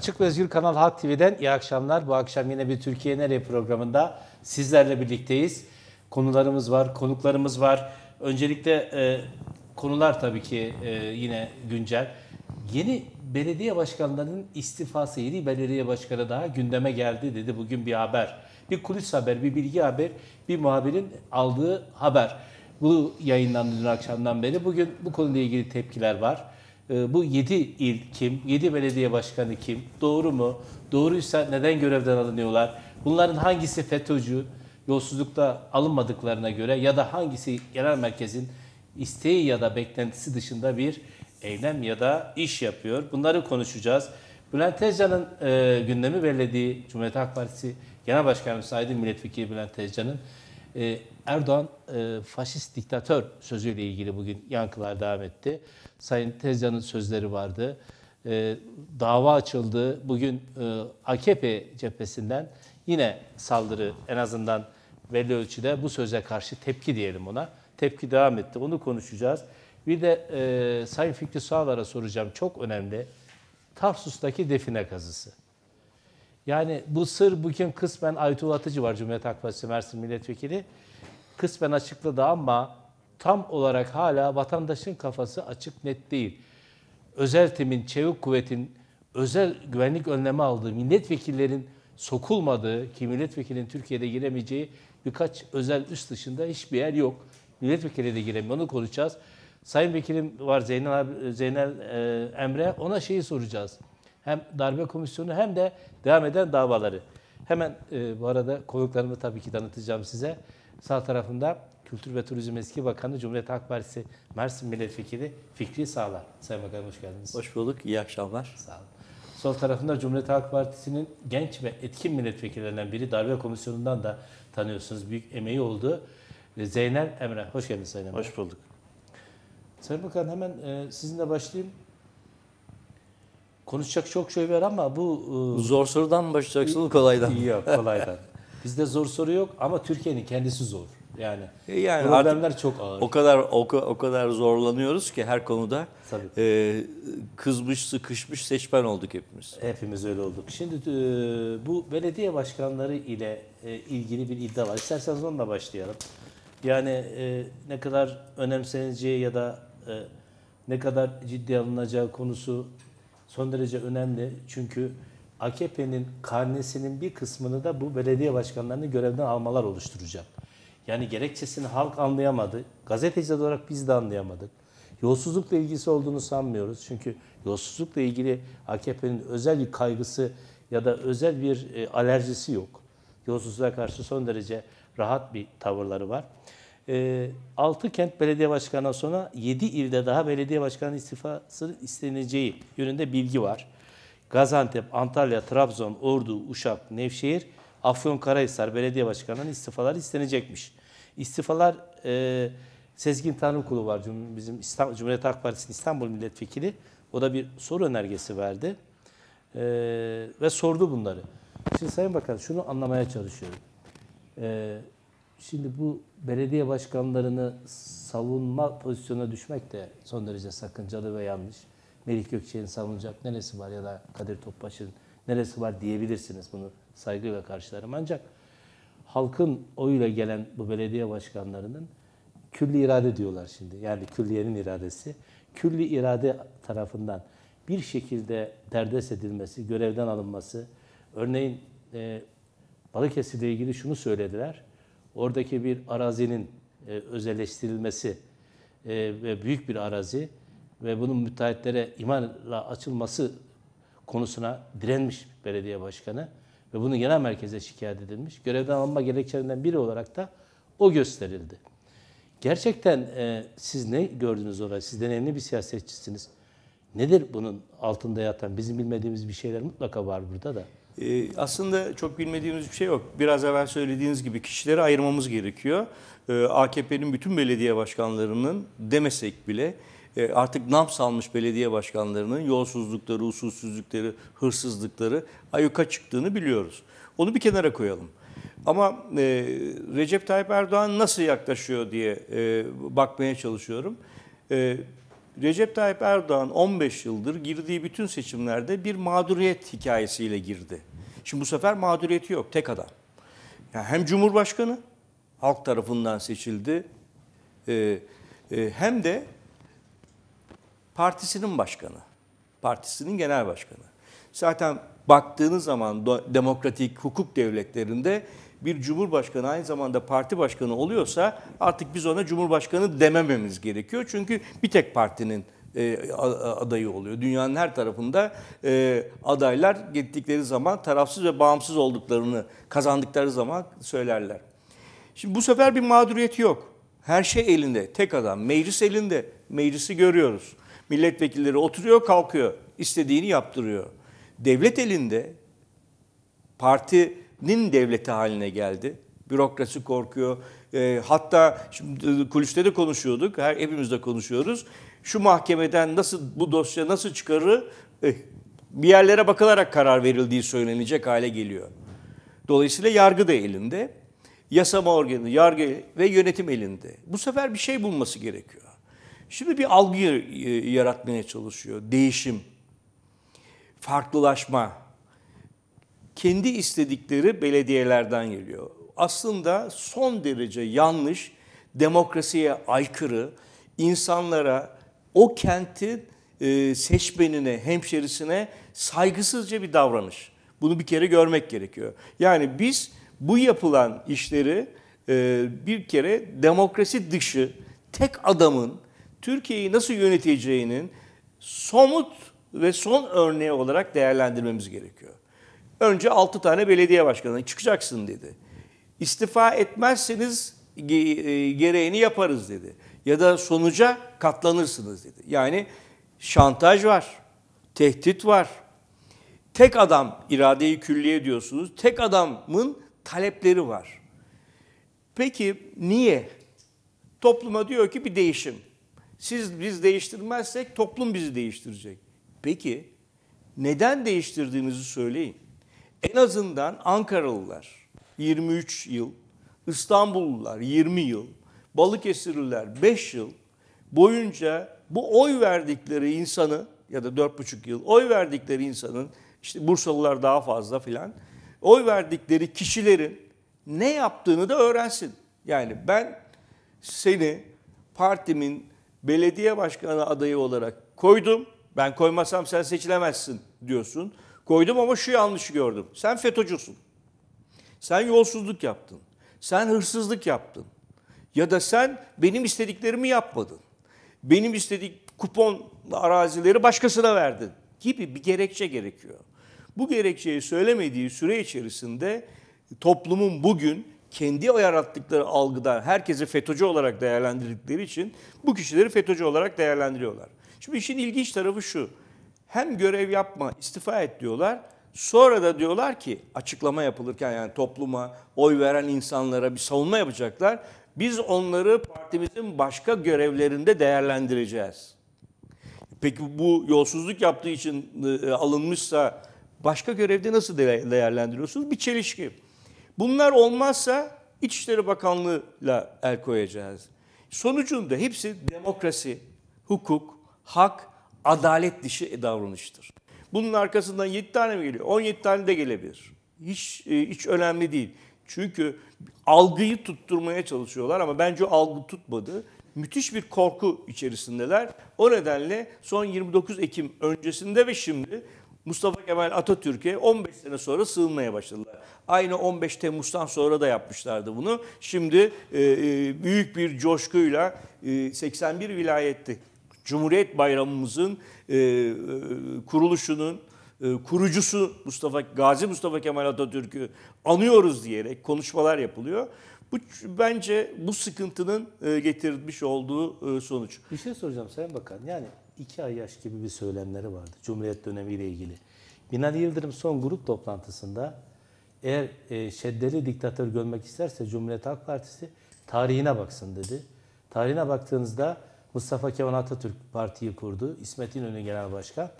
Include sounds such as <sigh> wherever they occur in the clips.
Açık ve Özgür Kanal Halk TV'den iyi akşamlar. Bu akşam yine bir Türkiye Nereye programında sizlerle birlikteyiz. Konularımız var, konuklarımız var. Öncelikle e, konular tabii ki e, yine güncel. Yeni belediye başkanlarının istifası, yeni belediye başkanı daha gündeme geldi dedi bugün bir haber. Bir kulis haber, bir bilgi haber, bir muhabirin aldığı haber. Bu yayınlandı dün akşamdan beri. Bugün bu konuyla ilgili tepkiler var. Ee, bu 7 il kim, 7 belediye başkanı kim, doğru mu, doğruysa neden görevden alınıyorlar, bunların hangisi FETÖ'cü, yolsuzlukta alınmadıklarına göre ya da hangisi genel merkezin isteği ya da beklentisi dışında bir eylem ya da iş yapıyor. Bunları konuşacağız. Bülent Tezcan'ın e, gündemi belirlediği Cumhuriyet Halk Partisi Genel Başkanımız Aydın Milletvekili Bülent Tezcan'ın e, Erdoğan e, faşist diktatör sözüyle ilgili bugün yankılar devam etti. Sayın Tezcan'ın sözleri vardı. E, dava açıldı. Bugün e, AKP cephesinden yine saldırı en azından belli ölçüde bu söze karşı tepki diyelim ona. Tepki devam etti. Onu konuşacağız. Bir de e, Sayın Fikri Sağlar'a soracağım. Çok önemli. Tarsus'taki define kazısı. Yani bu sır bugün kısmen Aytuğ Atıcı var Cumhuriyet Halk Partisi Mersin Milletvekili. Kısmen açıkladı ama tam olarak hala vatandaşın kafası açık net değil. Özel timin, çevik kuvvetin, özel güvenlik önlemi aldığı, milletvekillerin sokulmadığı, ki milletvekilinin Türkiye'de giremeyeceği birkaç özel üst dışında hiçbir yer yok. Milletvekili de giremiyor, onu konuşacağız. Sayın Vekilim var Zeynel, Zeynel e, Emre, ona şeyi soracağız. Hem darbe komisyonu hem de devam eden davaları. Hemen e, bu arada konuklarımı tabii ki tanıtacağım size. Sağ tarafında Kültür ve Turizm Eski Bakanı, Cumhuriyet Halk Partisi Mersin Milletvekili Fikri Sağlar. Sayın Bakanım hoş geldiniz. Hoş bulduk, iyi akşamlar. Sağ olun. Sol tarafında Cumhuriyet Halk Partisi'nin genç ve etkin milletvekillerinden biri darbe komisyonundan da tanıyorsunuz. Büyük emeği oldu. Zeynel Emre. Hoş geldiniz Sayın Emre. Hoş bulduk. Sayın Bakan hemen e, sizinle başlayayım. Konuşacak çok şey var ama bu... E, zor sorudan mı başlayacaksınız kolaydan? Yok kolaydan. Bizde zor soru yok ama Türkiye'nin kendisi zor. Yani, e yani problemler çok ağır. O kadar o, o kadar zorlanıyoruz ki her konuda. Tabii. E, kızmış, sıkışmış seçmen olduk hepimiz. Hepimiz öyle olduk. Şimdi e, bu belediye başkanları ile e, ilgili bir iddia var. İsterseniz onunla başlayalım. Yani e, ne kadar önemseneceği ya da e, ne kadar ciddi alınacağı konusu son derece önemli. Çünkü AKP'nin karnesinin bir kısmını da bu belediye başkanlarını görevden almalar oluşturacak. Yani gerekçesini halk anlayamadı. Gazeteci olarak biz de anlayamadık. Yolsuzlukla ilgisi olduğunu sanmıyoruz. Çünkü yolsuzlukla ilgili AKP'nin özel bir kaygısı ya da özel bir e, alerjisi yok. Yolsuzluğa karşı son derece rahat bir tavırları var. E, 6 kent belediye başkanından sonra 7 ilde daha belediye başkanı istifası isteneceği yönünde bilgi var. Gaziantep, Antalya, Trabzon, Ordu, Uşak, Nevşehir Afyon Afyonkarahisar Belediye Başkanı'ndan istifalar istenecekmiş. İstifalar e, Sezgin Tanrıkulu var bizim İstanbul, Cumhuriyet Halk Partisi'nin İstanbul Milletvekili. O da bir soru önergesi verdi e, ve sordu bunları. Şimdi Sayın Bakan şunu anlamaya çalışıyorum. E, şimdi bu belediye başkanlarını savunma pozisyonuna düşmek de son derece sakıncalı ve yanlış. Melih Gökçe'nin savunacak neresi var ya da Kadir Topbaş'ın neresi var diyebilirsiniz bunu saygıyla karşılarım. Ancak halkın oyuyla gelen bu belediye başkanlarının külli irade diyorlar şimdi. Yani külliyenin iradesi. Külli irade tarafından bir şekilde derdest edilmesi, görevden alınması. Örneğin e, Balıkesir'le ilgili şunu söylediler. Oradaki bir arazinin e, özelleştirilmesi e, ve büyük bir arazi ve bunun müteahhitlere imarla açılması konusuna direnmiş belediye başkanı ve bunu genel merkeze şikayet edilmiş. Görevden alınma gerekçelerinden biri olarak da o gösterildi. Gerçekten e, siz ne gördünüz orada? Siz deneyimli bir siyasetçisiniz. Nedir bunun altında yatan? Bizim bilmediğimiz bir şeyler mutlaka var burada da. Ee, aslında çok bilmediğimiz bir şey yok. Biraz evvel söylediğiniz gibi kişileri ayırmamız gerekiyor. Ee, AKP'nin bütün belediye başkanlarının demesek bile e, artık nam salmış belediye başkanlarının yolsuzlukları, usulsüzlükleri, hırsızlıkları ayuka çıktığını biliyoruz. Onu bir kenara koyalım. Ama e, Recep Tayyip Erdoğan nasıl yaklaşıyor diye e, bakmaya çalışıyorum. E, Recep Tayyip Erdoğan 15 yıldır girdiği bütün seçimlerde bir mağduriyet hikayesiyle girdi. Şimdi bu sefer mağduriyeti yok tek adam. Yani hem Cumhurbaşkanı halk tarafından seçildi e, e, hem de Partisinin başkanı, partisinin genel başkanı. Zaten baktığınız zaman demokratik hukuk devletlerinde bir cumhurbaşkanı aynı zamanda parti başkanı oluyorsa artık biz ona cumhurbaşkanı demememiz gerekiyor. Çünkü bir tek partinin e, adayı oluyor. Dünyanın her tarafında e, adaylar gittikleri zaman tarafsız ve bağımsız olduklarını kazandıkları zaman söylerler. Şimdi bu sefer bir mağduriyeti yok. Her şey elinde. Tek adam. Meclis elinde. Meclisi görüyoruz. Milletvekilleri oturuyor kalkıyor. istediğini yaptırıyor. Devlet elinde partinin devleti haline geldi. Bürokrasi korkuyor. E, hatta şimdi ıı, kuliste de konuşuyorduk. Her hepimiz de konuşuyoruz. Şu mahkemeden nasıl bu dosya nasıl çıkarı, E, eh, bir yerlere bakılarak karar verildiği söylenecek hale geliyor. Dolayısıyla yargı da elinde. Yasama organı, yargı ve yönetim elinde. Bu sefer bir şey bulması gerekiyor. Şimdi bir algı e, yaratmaya çalışıyor. Değişim, farklılaşma. Kendi istedikleri belediyelerden geliyor. Aslında son derece yanlış, demokrasiye aykırı, insanlara o kentin e, seçmenine, hemşerisine saygısızca bir davranış. Bunu bir kere görmek gerekiyor. Yani biz bu yapılan işleri e, bir kere demokrasi dışı, tek adamın Türkiye'yi nasıl yöneteceğinin somut ve son örneği olarak değerlendirmemiz gerekiyor. Önce 6 tane belediye başkanı çıkacaksın dedi. İstifa etmezseniz e, gereğini yaparız dedi. Ya da sonuca katlanırsınız dedi. Yani şantaj var, tehdit var. Tek adam iradeyi külliye diyorsunuz. Tek adamın talepleri var. Peki niye? Topluma diyor ki bir değişim. Siz biz değiştirmezsek toplum bizi değiştirecek. Peki neden değiştirdiğinizi söyleyin. En azından Ankaralılar 23 yıl, İstanbullular 20 yıl, Balıkesirliler 5 yıl boyunca bu oy verdikleri insanı ya da 4,5 yıl oy verdikleri insanın işte Bursalılar daha fazla filan oy verdikleri kişilerin ne yaptığını da öğrensin. Yani ben seni partimin belediye başkanı adayı olarak koydum. Ben koymasam sen seçilemezsin diyorsun. Koydum ama şu yanlışı gördüm. Sen FETÖ'cüsün. Sen yolsuzluk yaptın. Sen hırsızlık yaptın. Ya da sen benim istediklerimi yapmadın. Benim istedik kupon arazileri başkasına verdin gibi bir gerekçe gerekiyor. Bu gerekçeyi söylemediği süre içerisinde toplumun bugün kendi yarattıkları algıda herkesi FETÖ'cü olarak değerlendirdikleri için bu kişileri FETÖ'cü olarak değerlendiriyorlar. Şimdi işin ilginç tarafı şu. Hem görev yapma, istifa et diyorlar. Sonra da diyorlar ki açıklama yapılırken yani topluma, oy veren insanlara bir savunma yapacaklar. Biz onları partimizin başka görevlerinde değerlendireceğiz. Peki bu yolsuzluk yaptığı için e, alınmışsa başka görevde nasıl değerlendiriyorsunuz? Bir çelişki. Bunlar olmazsa İçişleri Bakanlığı'yla el koyacağız. Sonucunda hepsi demokrasi, hukuk, hak, adalet dışı davranıştır. Bunun arkasından 7 tane mi geliyor? 17 tane de gelebilir. Hiç, e, hiç önemli değil. Çünkü algıyı tutturmaya çalışıyorlar ama bence o algı tutmadı. Müthiş bir korku içerisindeler. O nedenle son 29 Ekim öncesinde ve şimdi Mustafa Kemal Atatürk'e 15 sene sonra sığınmaya başladılar. Aynı 15 Temmuz'dan sonra da yapmışlardı bunu. Şimdi e, e büyük bir coşkuyla e, 81 vilayette Cumhuriyet Bayramımızın e, e, kuruluşunun e, kurucusu Mustafa Gazi Mustafa Kemal Atatürk'ü anıyoruz diyerek konuşmalar yapılıyor. Bu bence bu sıkıntının e, getirmiş olduğu sonuç. Bir şey soracağım Sayın Bakan. Yani iki ay yaş gibi bir söylemleri vardı Cumhuriyet dönemiyle ilgili. Binali Yıldırım son grup toplantısında eğer e, şeddeli diktatör görmek isterse Cumhuriyet Halk Partisi tarihine baksın dedi. Tarihine baktığınızda Mustafa Kemal Atatürk partiyi kurdu. İsmet İnönü Genel Başkan.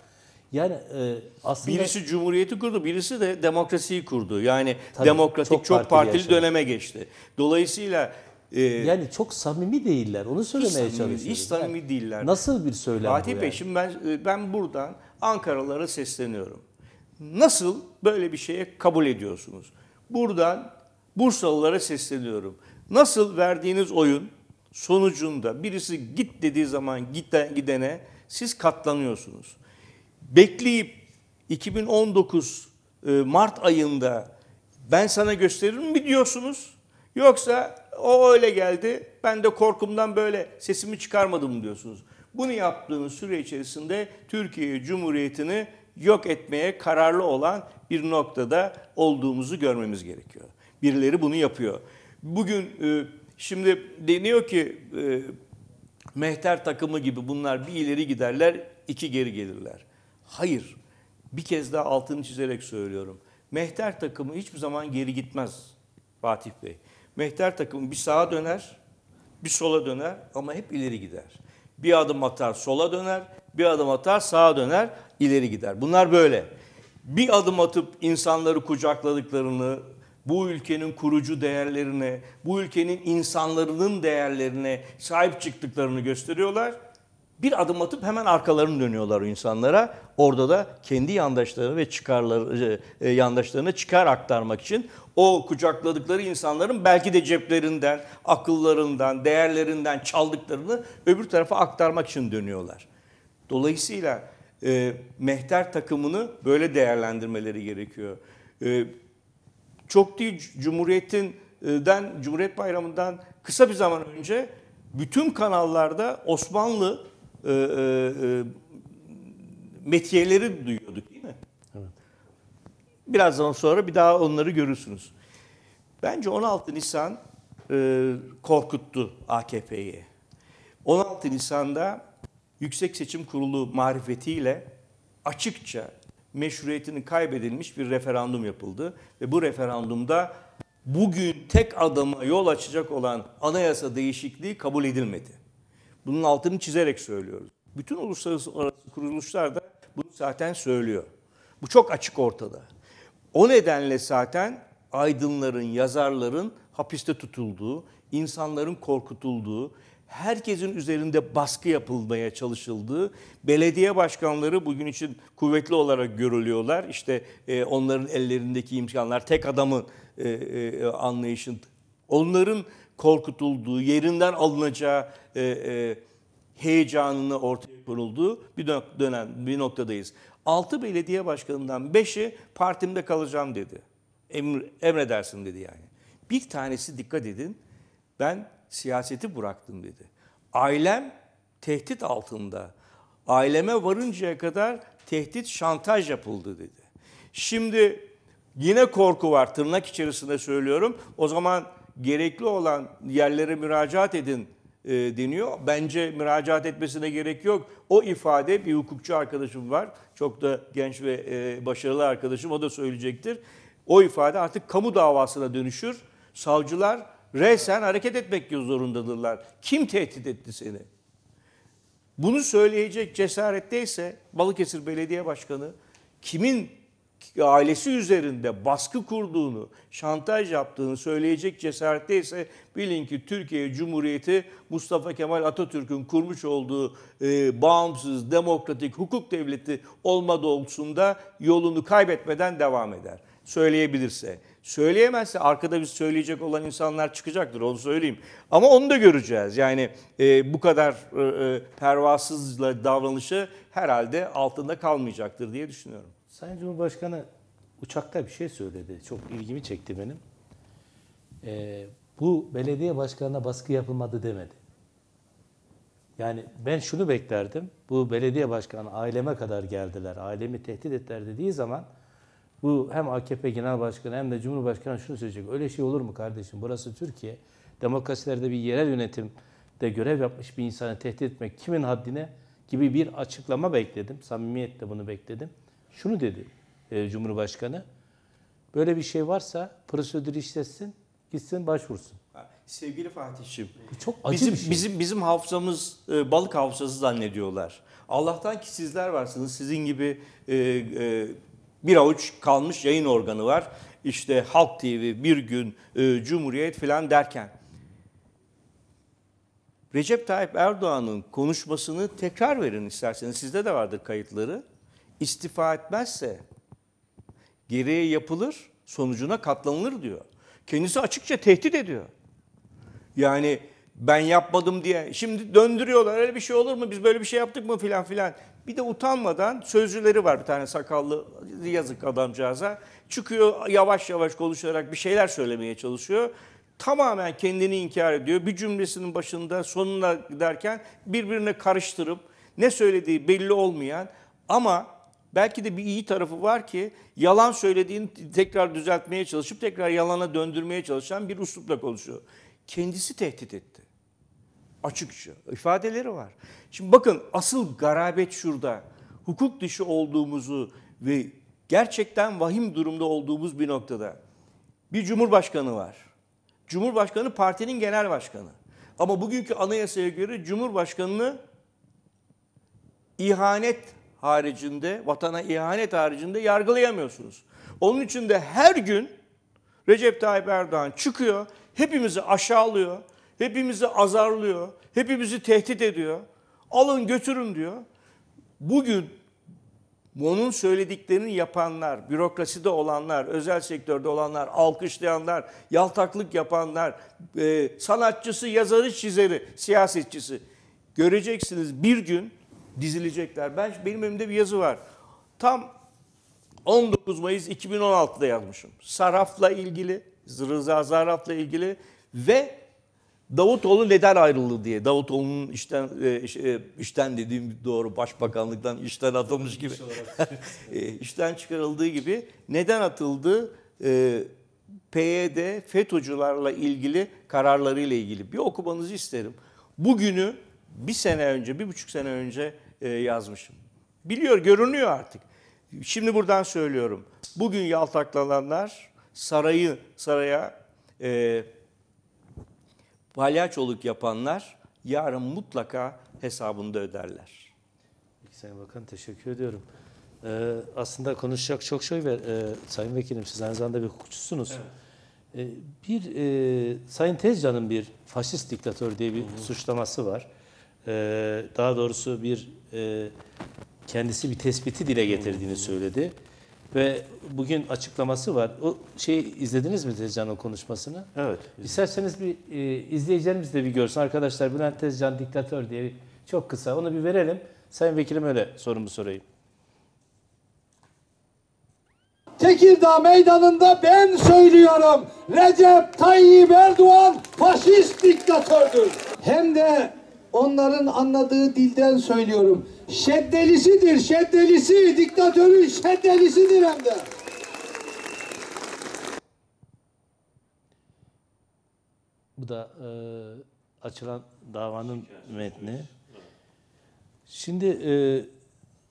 Yani e, aslında birisi cumhuriyeti kurdu, birisi de demokrasiyi kurdu. Yani Tabii, demokratik çok, çok partili, partili döneme geçti. Dolayısıyla ee, yani çok samimi değiller. Onu söylemeye hiç samimi, çalışıyorum. Hiç samimi yani, değiller. Nasıl bir söylem Fatih Bey yani? şimdi ben, e, ben buradan Ankaralara sesleniyorum. Nasıl böyle bir şeye kabul ediyorsunuz? Buradan Bursalılara sesleniyorum. Nasıl verdiğiniz oyun sonucunda birisi git dediği zaman giden, gidene siz katlanıyorsunuz. Bekleyip 2019 e, Mart ayında ben sana gösteririm mi diyorsunuz? Yoksa o öyle geldi. Ben de korkumdan böyle sesimi çıkarmadım diyorsunuz. Bunu yaptığınız süre içerisinde Türkiye Cumhuriyeti'ni yok etmeye kararlı olan bir noktada olduğumuzu görmemiz gerekiyor. Birileri bunu yapıyor. Bugün e, şimdi deniyor ki e, mehter takımı gibi bunlar bir ileri giderler, iki geri gelirler. Hayır. Bir kez daha altını çizerek söylüyorum. Mehter takımı hiçbir zaman geri gitmez Fatih Bey. Mehter takımı bir sağa döner, bir sola döner ama hep ileri gider. Bir adım atar sola döner, bir adım atar sağa döner, ileri gider. Bunlar böyle. Bir adım atıp insanları kucakladıklarını, bu ülkenin kurucu değerlerine, bu ülkenin insanların değerlerine sahip çıktıklarını gösteriyorlar bir adım atıp hemen arkalarını dönüyorlar o insanlara. Orada da kendi yandaşlarını ve çıkarları e, e, yandaşlarına çıkar aktarmak için o kucakladıkları insanların belki de ceplerinden, akıllarından, değerlerinden çaldıklarını öbür tarafa aktarmak için dönüyorlar. Dolayısıyla e, mehter takımını böyle değerlendirmeleri gerekiyor. E, çok değil Cumhuriyet'in e, den Cumhuriyet Bayramı'ndan kısa bir zaman önce bütün kanallarda Osmanlı e, e, e, metiyeleri duyuyorduk değil mi? Evet. Biraz zaman sonra bir daha onları görürsünüz. Bence 16 Nisan e, korkuttu AKP'yi. 16 Nisan'da Yüksek Seçim Kurulu marifetiyle açıkça meşruiyetini kaybedilmiş bir referandum yapıldı. Ve bu referandumda bugün tek adama yol açacak olan anayasa değişikliği kabul edilmedi. Bunun altını çizerek söylüyoruz. Bütün uluslararası kuruluşlar da bunu zaten söylüyor. Bu çok açık ortada. O nedenle zaten aydınların, yazarların hapiste tutulduğu, insanların korkutulduğu, herkesin üzerinde baskı yapılmaya çalışıldığı, belediye başkanları bugün için kuvvetli olarak görülüyorlar. İşte e, onların ellerindeki imkanlar, tek adamı e, e, anlayışın, onların korkutulduğu, yerinden alınacağı e, e, heyecanını ortaya konulduğu bir dönem, bir noktadayız. 6 belediye başkanından 5'i partimde kalacağım dedi. Emr, emredersin dedi yani. Bir tanesi dikkat edin ben siyaseti bıraktım dedi. Ailem tehdit altında. Aileme varıncaya kadar tehdit şantaj yapıldı dedi. Şimdi yine korku var tırnak içerisinde söylüyorum. O zaman gerekli olan yerlere müracaat edin e, deniyor. Bence müracaat etmesine gerek yok. O ifade bir hukukçu arkadaşım var. Çok da genç ve e, başarılı arkadaşım o da söyleyecektir. O ifade artık kamu davasına dönüşür. Savcılar resen hareket etmek zorundadırlar. Kim tehdit etti seni? Bunu söyleyecek cesaretteyse Balıkesir Belediye Başkanı kimin ailesi üzerinde baskı kurduğunu, şantaj yaptığını söyleyecek cesarette ise bilin ki Türkiye Cumhuriyeti Mustafa Kemal Atatürk'ün kurmuş olduğu e, bağımsız, demokratik, hukuk devleti olma doğrultusunda yolunu kaybetmeden devam eder. Söyleyebilirse. Söyleyemezse arkada biz söyleyecek olan insanlar çıkacaktır onu söyleyeyim. Ama onu da göreceğiz. Yani e, bu kadar e, e, pervasızla davranışı herhalde altında kalmayacaktır diye düşünüyorum. Sayın Cumhurbaşkanı uçakta bir şey söyledi. Çok ilgimi çekti benim. Ee, bu belediye başkanına baskı yapılmadı demedi. Yani ben şunu beklerdim. Bu belediye başkanı aileme kadar geldiler. Ailemi tehdit ettiler dediği zaman bu hem AKP Genel Başkanı hem de Cumhurbaşkanı şunu söyleyecek. Öyle şey olur mu kardeşim? Burası Türkiye. Demokrasilerde bir yerel yönetimde görev yapmış bir insanı tehdit etmek kimin haddine gibi bir açıklama bekledim. Samimiyetle bunu bekledim. Şunu dedi e, Cumhurbaşkanı. Böyle bir şey varsa prosedür işletsin, gitsin başvursun. Sevgili Fatih'ciğim, çok acı bizim, bir şey. Bizim, bizim hafızamız e, balık hafızası zannediyorlar. Allah'tan ki sizler varsınız. Sizin gibi e, e, bir avuç kalmış yayın organı var. İşte Halk TV, Bir Gün, e, Cumhuriyet falan derken. Recep Tayyip Erdoğan'ın konuşmasını tekrar verin isterseniz. Sizde de vardır kayıtları istifa etmezse gereği yapılır, sonucuna katlanılır diyor. Kendisi açıkça tehdit ediyor. Yani ben yapmadım diye. Şimdi döndürüyorlar öyle bir şey olur mu biz böyle bir şey yaptık mı filan filan. Bir de utanmadan sözcüleri var bir tane sakallı yazık adamcağıza. Çıkıyor yavaş yavaş konuşarak bir şeyler söylemeye çalışıyor. Tamamen kendini inkar ediyor. Bir cümlesinin başında sonuna giderken birbirine karıştırıp ne söylediği belli olmayan ama Belki de bir iyi tarafı var ki yalan söylediğini tekrar düzeltmeye çalışıp tekrar yalana döndürmeye çalışan bir uslupla konuşuyor. Kendisi tehdit etti. Açıkça ifadeleri var. Şimdi bakın asıl garabet şurada. Hukuk dışı olduğumuzu ve gerçekten vahim durumda olduğumuz bir noktada. Bir cumhurbaşkanı var. Cumhurbaşkanı partinin genel başkanı. Ama bugünkü anayasaya göre cumhurbaşkanını ihanet haricinde, vatana ihanet haricinde yargılayamıyorsunuz. Onun için de her gün Recep Tayyip Erdoğan çıkıyor, hepimizi aşağılıyor, hepimizi azarlıyor, hepimizi tehdit ediyor. Alın götürün diyor. Bugün onun söylediklerini yapanlar, bürokraside olanlar, özel sektörde olanlar, alkışlayanlar, yaltaklık yapanlar, e, sanatçısı, yazarı, çizeri, siyasetçisi göreceksiniz bir gün dizilecekler. Ben benim önümde bir yazı var. Tam 19 Mayıs 2016'da yazmışım. Saraf'la ilgili, Rıza Zaraf'la ilgili ve Davutoğlu neden ayrıldı diye. Davutoğlu'nun işten e, e, işten dediğim doğru başbakanlıktan işten atılmış gibi. <laughs> E, işten çıkarıldığı gibi neden atıldı? PYD FETÖ'cülerle ilgili kararlarıyla ilgili bir okumanızı isterim. Bugünü bir sene önce, bir buçuk sene önce e, yazmışım. Biliyor, görünüyor artık. Şimdi buradan söylüyorum. Bugün yaltaklananlar sarayı saraya e, palyaçoluk yapanlar yarın mutlaka hesabında öderler. Peki Sayın Bakan teşekkür ediyorum. Ee, aslında konuşacak çok şey var. Ee, Sayın Vekilim siz aynı zamanda bir hukukçusunuz. Evet. Ee, bir e, Sayın Tezcan'ın bir faşist diktatör diye bir Hı-hı. suçlaması var. Ee, daha doğrusu bir e, kendisi bir tespiti dile getirdiğini söyledi. Ve bugün açıklaması var. O şey izlediniz mi Tezcan'ın konuşmasını? Evet. İzledim. İsterseniz bir e, izleyicilerimiz de bir görsün. Arkadaşlar Bülent Tezcan diktatör diye çok kısa onu bir verelim. Sayın Vekilim öyle sorumu sorayım. Tekirdağ meydanında ben söylüyorum. Recep Tayyip Erdoğan faşist diktatördür. Hem de Onların anladığı dilden söylüyorum. Şeddelisidir, şeddelisi. Diktatörün şeddelisidir hem de. Bu da e, açılan davanın metni. Şimdi e,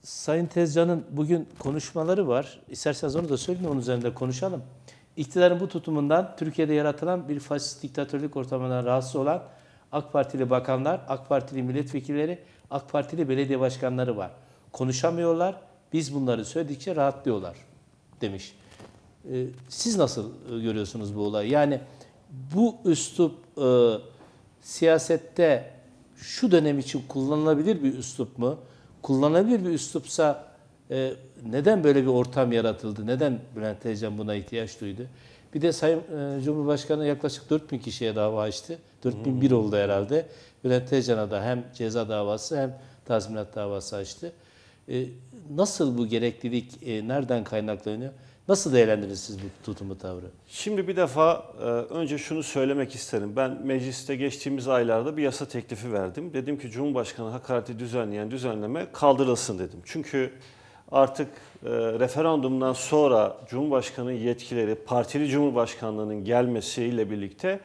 Sayın Tezcan'ın bugün konuşmaları var. İsterseniz onu da söyleyin, onun üzerinde konuşalım. İktidarın bu tutumundan Türkiye'de yaratılan bir faşist diktatörlük ortamından rahatsız olan AK Partili bakanlar, AK Partili milletvekilleri, AK Partili belediye başkanları var. Konuşamıyorlar. Biz bunları söyledikçe rahatlıyorlar demiş. Ee, siz nasıl e, görüyorsunuz bu olayı? Yani bu üslup e, siyasette şu dönem için kullanılabilir bir üslup mu? Kullanılabilir bir üslupsa e, neden böyle bir ortam yaratıldı? Neden Bülent Tezcan buna ihtiyaç duydu? Bir de Sayın e, Cumhurbaşkanı yaklaşık 4 bin kişiye dava açtı. 4 bin bir oldu herhalde. Bülent Tezcan'a da hem ceza davası hem tazminat davası açtı. E, nasıl bu gereklilik e, nereden kaynaklanıyor? Nasıl değerlendiriniz siz bu tutumu tavrı? Şimdi bir defa önce şunu söylemek isterim. Ben mecliste geçtiğimiz aylarda bir yasa teklifi verdim. Dedim ki Cumhurbaşkanı hakareti düzenleyen düzenleme kaldırılsın dedim. Çünkü artık e, referandumdan sonra Cumhurbaşkanı yetkileri partili Cumhurbaşkanlığının gelmesiyle birlikte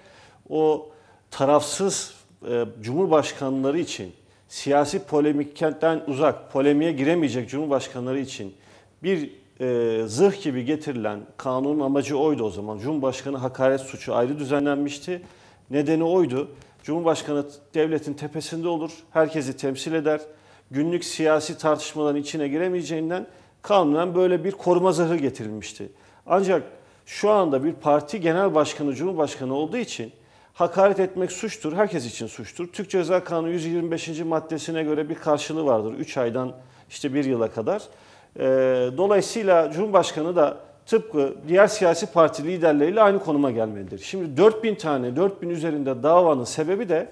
o tarafsız e, Cumhurbaşkanları için siyasi polemikten uzak, polemiğe giremeyecek Cumhurbaşkanları için bir e, zırh gibi getirilen kanunun amacı oydu o zaman. Cumhurbaşkanı hakaret suçu ayrı düzenlenmişti. Nedeni oydu. Cumhurbaşkanı devletin tepesinde olur, herkesi temsil eder günlük siyasi tartışmaların içine giremeyeceğinden kanunen böyle bir koruma zırhı getirilmişti. Ancak şu anda bir parti genel başkanı, cumhurbaşkanı olduğu için hakaret etmek suçtur, herkes için suçtur. Türk Ceza Kanunu 125. maddesine göre bir karşılığı vardır 3 aydan işte 1 yıla kadar. Ee, dolayısıyla Cumhurbaşkanı da tıpkı diğer siyasi parti liderleriyle aynı konuma gelmelidir. Şimdi 4000 tane, 4000 üzerinde davanın sebebi de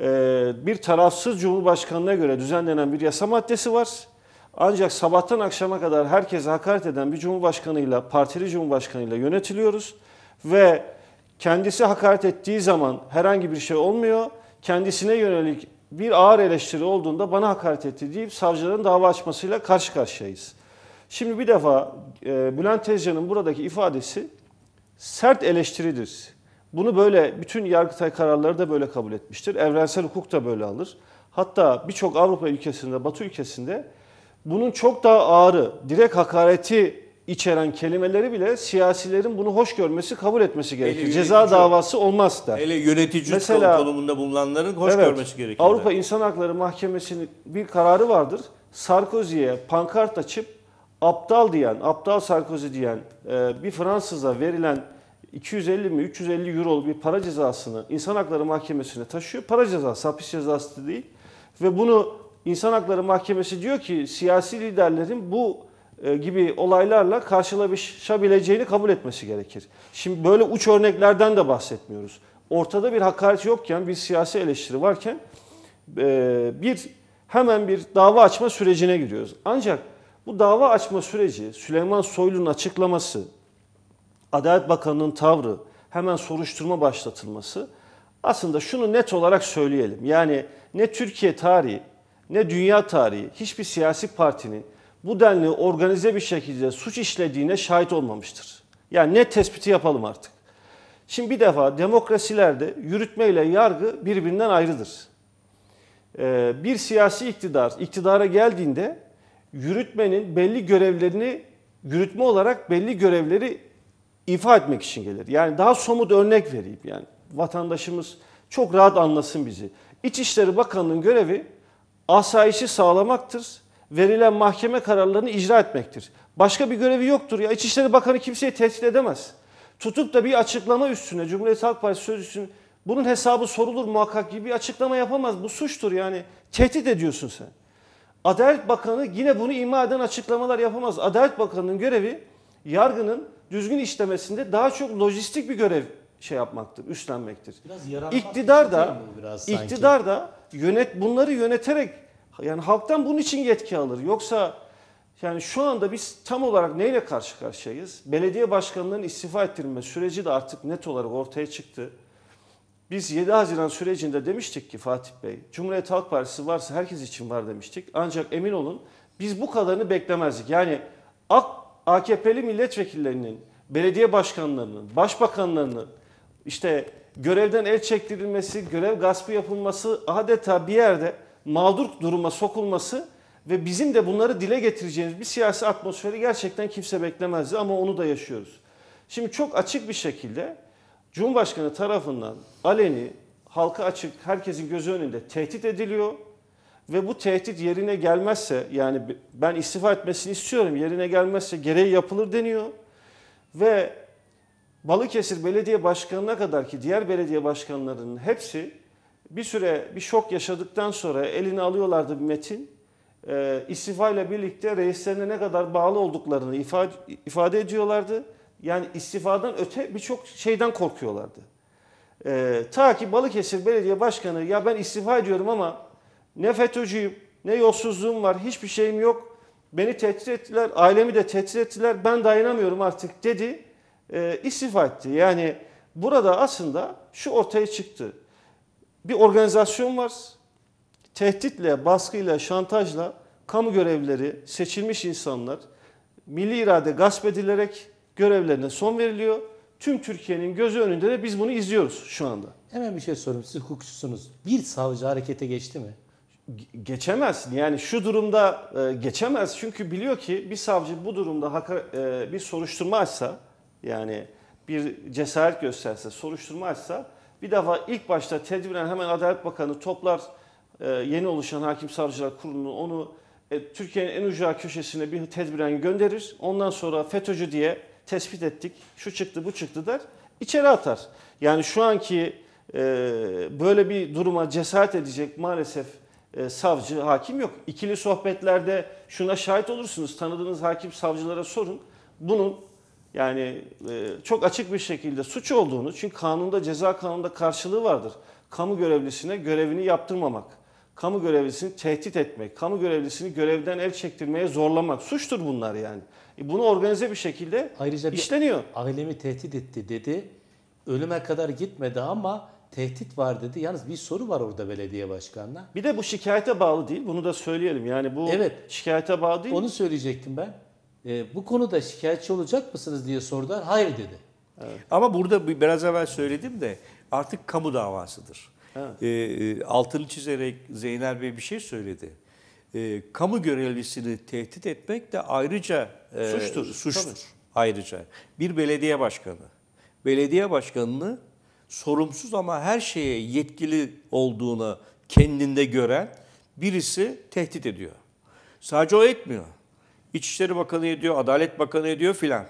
ee, bir tarafsız cumhurbaşkanına göre düzenlenen bir yasa maddesi var. Ancak sabahtan akşama kadar herkese hakaret eden bir cumhurbaşkanıyla, partili cumhurbaşkanıyla yönetiliyoruz. Ve kendisi hakaret ettiği zaman herhangi bir şey olmuyor. Kendisine yönelik bir ağır eleştiri olduğunda bana hakaret etti deyip savcıların dava açmasıyla karşı karşıyayız. Şimdi bir defa e, Bülent Tezcan'ın buradaki ifadesi sert eleştiridir. Bunu böyle bütün yargıtay kararları da böyle kabul etmiştir. Evrensel hukuk da böyle alır. Hatta birçok Avrupa ülkesinde, Batı ülkesinde bunun çok daha ağırı, direkt hakareti içeren kelimeleri bile siyasilerin bunu hoş görmesi, kabul etmesi gerekir. Hele Ceza davası olmaz da. Hele yönetici Mesela, konumunda bulunanların hoş evet, görmesi gerekir. Avrupa İnsan Hakları Mahkemesi'nin bir kararı vardır. Sarkozy'ye pankart açıp aptal diyen, aptal Sarkozy diyen e, bir Fransız'a verilen 250 mi 350 euro bir para cezasını İnsan Hakları Mahkemesi'ne taşıyor. Para cezası, hapis cezası değil. Ve bunu İnsan Hakları Mahkemesi diyor ki siyasi liderlerin bu e, gibi olaylarla karşılaşabileceğini kabul etmesi gerekir. Şimdi böyle uç örneklerden de bahsetmiyoruz. Ortada bir hakaret yokken, bir siyasi eleştiri varken e, bir hemen bir dava açma sürecine giriyoruz. Ancak bu dava açma süreci Süleyman Soylu'nun açıklaması, Adalet Bakanı'nın tavrı, hemen soruşturma başlatılması aslında şunu net olarak söyleyelim. Yani ne Türkiye tarihi ne dünya tarihi hiçbir siyasi partinin bu denli organize bir şekilde suç işlediğine şahit olmamıştır. Yani net tespiti yapalım artık. Şimdi bir defa demokrasilerde yürütme ile yargı birbirinden ayrıdır. Ee, bir siyasi iktidar iktidara geldiğinde yürütmenin belli görevlerini yürütme olarak belli görevleri ifa etmek için gelir. Yani daha somut örnek vereyim yani vatandaşımız çok rahat anlasın bizi. İçişleri Bakanı'nın görevi asayişi sağlamaktır. Verilen mahkeme kararlarını icra etmektir. Başka bir görevi yoktur ya. İçişleri Bakanı kimseyi tehdit edemez. Tutup da bir açıklama üstüne Cumhuriyet Halk Partisi sözcüsünün bunun hesabı sorulur muhakkak gibi bir açıklama yapamaz. Bu suçtur yani. Tehdit ediyorsun sen. Adalet Bakanı yine bunu ima eden açıklamalar yapamaz. Adalet Bakanı'nın görevi yargının düzgün işlemesinde daha çok lojistik bir görev şey yapmaktır, üstlenmektir. Biraz iktidar da biraz iktidar da yönet bunları yöneterek yani halktan bunun için yetki alır. Yoksa yani şu anda biz tam olarak neyle karşı karşıyayız? Belediye başkanlarının istifa ettirilme süreci de artık net olarak ortaya çıktı. Biz 7 Haziran sürecinde demiştik ki Fatih Bey, Cumhuriyet Halk Partisi varsa herkes için var demiştik. Ancak emin olun biz bu kadarını beklemezdik. Yani AK AKP'li milletvekillerinin, belediye başkanlarının, başbakanlarının işte görevden el çektirilmesi, görev gaspı yapılması adeta bir yerde mağdur duruma sokulması ve bizim de bunları dile getireceğimiz bir siyasi atmosferi gerçekten kimse beklemezdi ama onu da yaşıyoruz. Şimdi çok açık bir şekilde Cumhurbaşkanı tarafından aleni halka açık herkesin gözü önünde tehdit ediliyor ve bu tehdit yerine gelmezse yani ben istifa etmesini istiyorum yerine gelmezse gereği yapılır deniyor ve Balıkesir Belediye Başkanı'na kadar ki diğer belediye başkanlarının hepsi bir süre bir şok yaşadıktan sonra elini alıyorlardı bir metin. E, istifa ile birlikte reislerine ne kadar bağlı olduklarını ifade, ifade ediyorlardı. Yani istifadan öte birçok şeyden korkuyorlardı. E, ta ki Balıkesir Belediye Başkanı ya ben istifa ediyorum ama ne FETÖ'cüyüm, ne yolsuzluğum var, hiçbir şeyim yok. Beni tehdit ettiler, ailemi de tehdit ettiler, ben dayanamıyorum artık dedi. E, istifa etti. Yani burada aslında şu ortaya çıktı. Bir organizasyon var. Tehditle, baskıyla, şantajla kamu görevlileri, seçilmiş insanlar milli irade gasp edilerek görevlerine son veriliyor. Tüm Türkiye'nin gözü önünde de biz bunu izliyoruz şu anda. Hemen bir şey sorayım. Siz hukukçusunuz. Bir savcı harekete geçti mi? geçemez. Yani şu durumda e, geçemez. Çünkü biliyor ki bir savcı bu durumda haka, e, bir soruşturma açsa yani bir cesaret gösterse, soruşturma açsa bir defa ilk başta tedbiren hemen Adalet Bakanı toplar e, yeni oluşan Hakim Savcılar Kurulu'nu onu e, Türkiye'nin en ucu köşesine bir tedbiren gönderir. Ondan sonra FETÖ'cü diye tespit ettik. Şu çıktı bu çıktı der. içeri atar. Yani şu anki e, böyle bir duruma cesaret edecek maalesef e, savcı, hakim yok. İkili sohbetlerde şuna şahit olursunuz. Tanıdığınız hakim savcılara sorun. Bunun yani e, çok açık bir şekilde suç olduğunu çünkü kanunda ceza kanununda karşılığı vardır. Kamu görevlisine görevini yaptırmamak, kamu görevlisini tehdit etmek, kamu görevlisini görevden el çektirmeye zorlamak suçtur bunlar yani. E, bunu organize bir şekilde Ayrıca bir işleniyor. ailemi tehdit etti dedi. Ölüme kadar gitmedi ama tehdit var dedi. Yalnız bir soru var orada belediye başkanına. Bir de bu şikayete bağlı değil. Bunu da söyleyelim. Yani bu evet, şikayete bağlı değil. Onu söyleyecektim ben. E, bu konuda şikayetçi olacak mısınız diye sordular. Hayır dedi. Evet. Ama burada biraz evvel söyledim de artık kamu davasıdır. Evet. Ee, e, altını çizerek Zeynel Bey bir şey söyledi. E, kamu görevlisini tehdit etmek de ayrıca e, suçtur. suçtur. Ayrıca bir belediye başkanı belediye başkanını sorumsuz ama her şeye yetkili olduğunu kendinde gören birisi tehdit ediyor. Sadece o etmiyor. İçişleri Bakanı ediyor, Adalet Bakanı ediyor filan.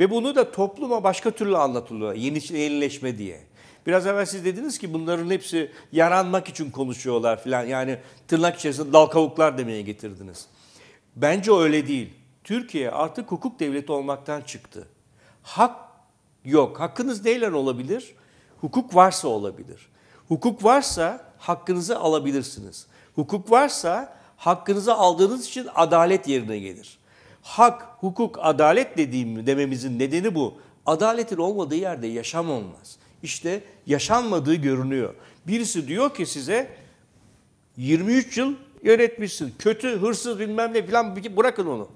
Ve bunu da topluma başka türlü anlatılıyor. Yeni, yenileşme diye. Biraz evvel siz dediniz ki bunların hepsi yaranmak için konuşuyorlar filan. Yani tırnak içerisinde dal demeye getirdiniz. Bence öyle değil. Türkiye artık hukuk devleti olmaktan çıktı. Hak yok. Hakkınız neyle olabilir? Hukuk varsa olabilir. Hukuk varsa hakkınızı alabilirsiniz. Hukuk varsa hakkınızı aldığınız için adalet yerine gelir. Hak, hukuk, adalet dediğim dememizin nedeni bu. Adaletin olmadığı yerde yaşam olmaz. İşte yaşanmadığı görünüyor. Birisi diyor ki size 23 yıl yönetmişsin. Kötü, hırsız bilmem ne filan bırakın onu.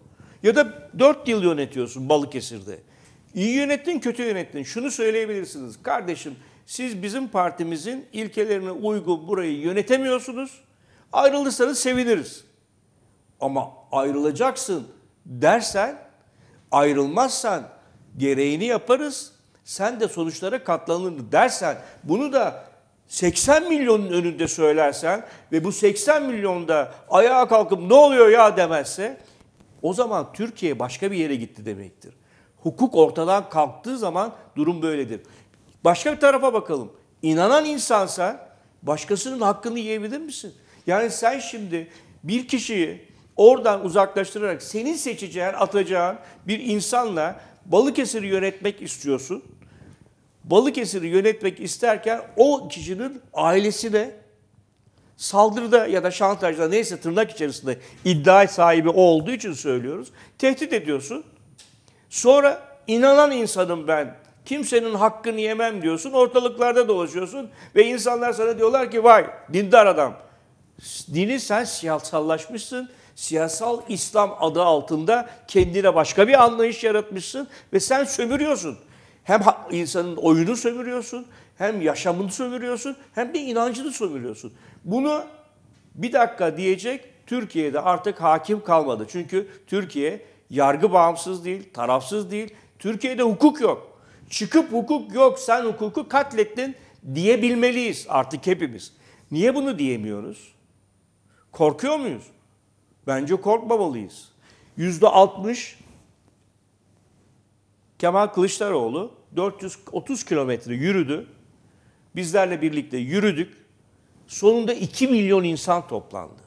Ya da 4 yıl yönetiyorsun Balıkesir'de. İyi yönettin, kötü yönettin. Şunu söyleyebilirsiniz. Kardeşim siz bizim partimizin ilkelerine uygun burayı yönetemiyorsunuz. Ayrılırsanız seviniriz. Ama ayrılacaksın dersen, ayrılmazsan gereğini yaparız. Sen de sonuçlara katlanır dersen, bunu da 80 milyonun önünde söylersen ve bu 80 milyonda ayağa kalkıp ne oluyor ya demezse o zaman Türkiye başka bir yere gitti demektir. Hukuk ortadan kalktığı zaman durum böyledir. Başka bir tarafa bakalım. İnanan insansa başkasının hakkını yiyebilir misin? Yani sen şimdi bir kişiyi oradan uzaklaştırarak senin seçeceğin, atacağın bir insanla Balıkesir'i yönetmek istiyorsun. Balıkesir'i yönetmek isterken o kişinin ailesine saldırıda ya da şantajda neyse tırnak içerisinde iddia sahibi o olduğu için söylüyoruz. Tehdit ediyorsun. Sonra inanan insanım ben Kimsenin hakkını yemem diyorsun. Ortalıklarda dolaşıyorsun ve insanlar sana diyorlar ki vay dindar adam. Dini sen siyasallaşmışsın. Siyasal İslam adı altında kendine başka bir anlayış yaratmışsın ve sen sömürüyorsun. Hem insanın oyunu sömürüyorsun, hem yaşamını sömürüyorsun, hem de inancını sömürüyorsun. Bunu bir dakika diyecek Türkiye'de artık hakim kalmadı. Çünkü Türkiye yargı bağımsız değil, tarafsız değil. Türkiye'de hukuk yok çıkıp hukuk yok sen hukuku katlettin diyebilmeliyiz artık hepimiz. Niye bunu diyemiyoruz? Korkuyor muyuz? Bence korkmamalıyız. Yüzde altmış Kemal Kılıçdaroğlu 430 kilometre yürüdü. Bizlerle birlikte yürüdük. Sonunda 2 milyon insan toplandı.